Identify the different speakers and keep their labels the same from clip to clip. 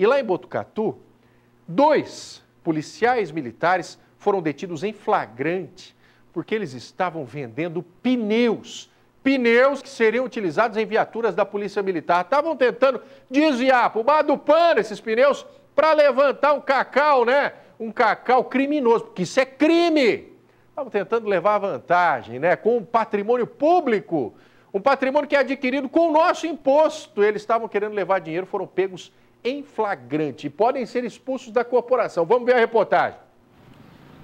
Speaker 1: E lá em Botucatu, dois policiais militares foram detidos em flagrante porque eles estavam vendendo pneus. Pneus que seriam utilizados em viaturas da Polícia Militar. Estavam tentando desviar para o bar do pano esses pneus para levantar um cacau, né? Um cacau criminoso, porque isso é crime. Estavam tentando levar vantagem, né? Com um patrimônio público, um patrimônio que é adquirido com o nosso imposto. Eles estavam querendo levar dinheiro, foram pegos em flagrante e podem ser expulsos da corporação. Vamos ver a reportagem.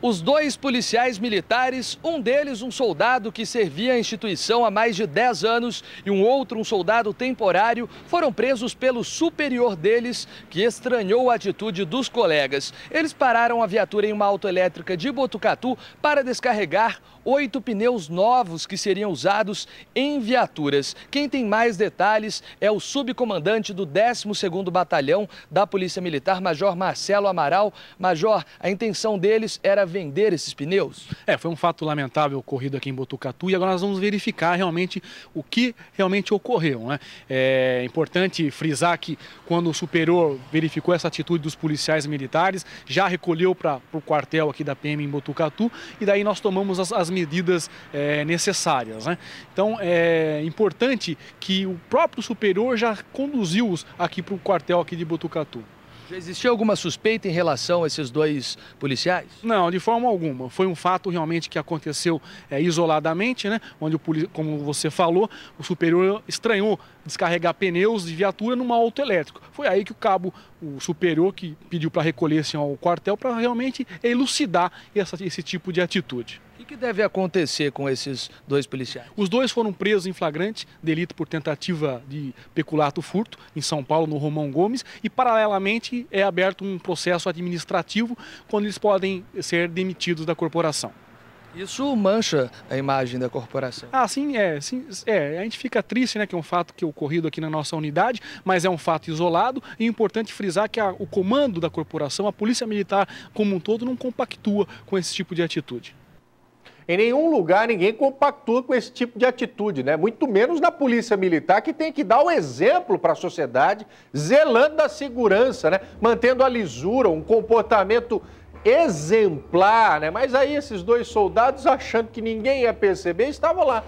Speaker 1: Os dois
Speaker 2: policiais militares, um deles um soldado que servia a instituição há mais de 10 anos e um outro um soldado temporário, foram presos pelo superior deles, que estranhou a atitude dos colegas. Eles pararam a viatura em uma autoelétrica de Botucatu para descarregar oito pneus novos que seriam usados em viaturas. Quem tem mais detalhes é o subcomandante do 12º Batalhão da Polícia Militar, Major Marcelo Amaral. Major, a intenção deles era vender esses pneus? É, foi um fato lamentável ocorrido aqui em Botucatu e agora nós vamos verificar realmente o
Speaker 3: que realmente ocorreu. Né? É importante frisar que quando o superior verificou essa atitude dos policiais militares, já recolheu para o quartel aqui da PM em Botucatu e daí nós tomamos as, as medidas é, necessárias. Né? Então é importante que o próprio superior já conduziu-os aqui para o quartel aqui de Botucatu. Já existia alguma suspeita em relação a esses dois policiais? Não, de forma alguma. Foi um fato realmente que aconteceu é, isoladamente, né? Onde, o, como você falou, o superior estranhou descarregar pneus de viatura numa auto elétrico. Foi aí que o cabo, o superior, que pediu para recolher-se ao quartel para realmente elucidar essa, esse tipo de atitude. O que,
Speaker 2: deve acontecer com esses dois policiais?
Speaker 3: Os dois foram presos em flagrante, delito por tentativa de peculato furto, em São Paulo, no Romão Gomes, e paralelamente é aberto um processo administrativo quando eles podem ser demitidos da corporação. Isso mancha a imagem da corporação. Ah, sim, é, sim, é. A gente fica triste, né, que é um fato que é ocorrido aqui na nossa unidade, mas é um fato isolado e é importante frisar que a, o comando da corporação, a polícia militar como um todo, não compactua com esse tipo de
Speaker 1: atitude. Em nenhum lugar ninguém compactua com esse tipo de atitude, né? Muito menos na polícia militar, que tem que dar o exemplo para a sociedade, zelando a segurança, né? Mantendo a lisura, um comportamento exemplar, né? Mas aí esses dois soldados, achando que ninguém ia perceber, estavam lá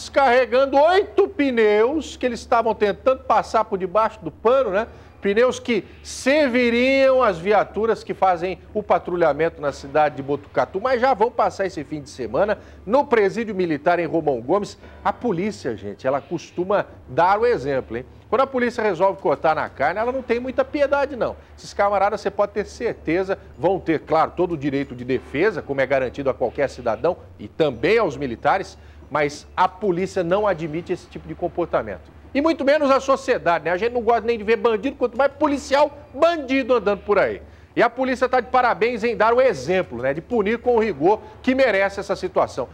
Speaker 1: descarregando oito pneus que eles estavam tentando passar por debaixo do pano, né? Pneus que serviriam as viaturas que fazem o patrulhamento na cidade de Botucatu, mas já vão passar esse fim de semana no presídio militar em Romão Gomes. A polícia, gente, ela costuma dar o exemplo, hein? Quando a polícia resolve cortar na carne, ela não tem muita piedade, não. Esses camaradas, você pode ter certeza, vão ter, claro, todo o direito de defesa, como é garantido a qualquer cidadão e também aos militares, mas a polícia não admite esse tipo de comportamento. E muito menos a sociedade, né? A gente não gosta nem de ver bandido, quanto mais policial, bandido andando por aí. E a polícia está de parabéns em dar o exemplo, né? De punir com o rigor que merece essa situação.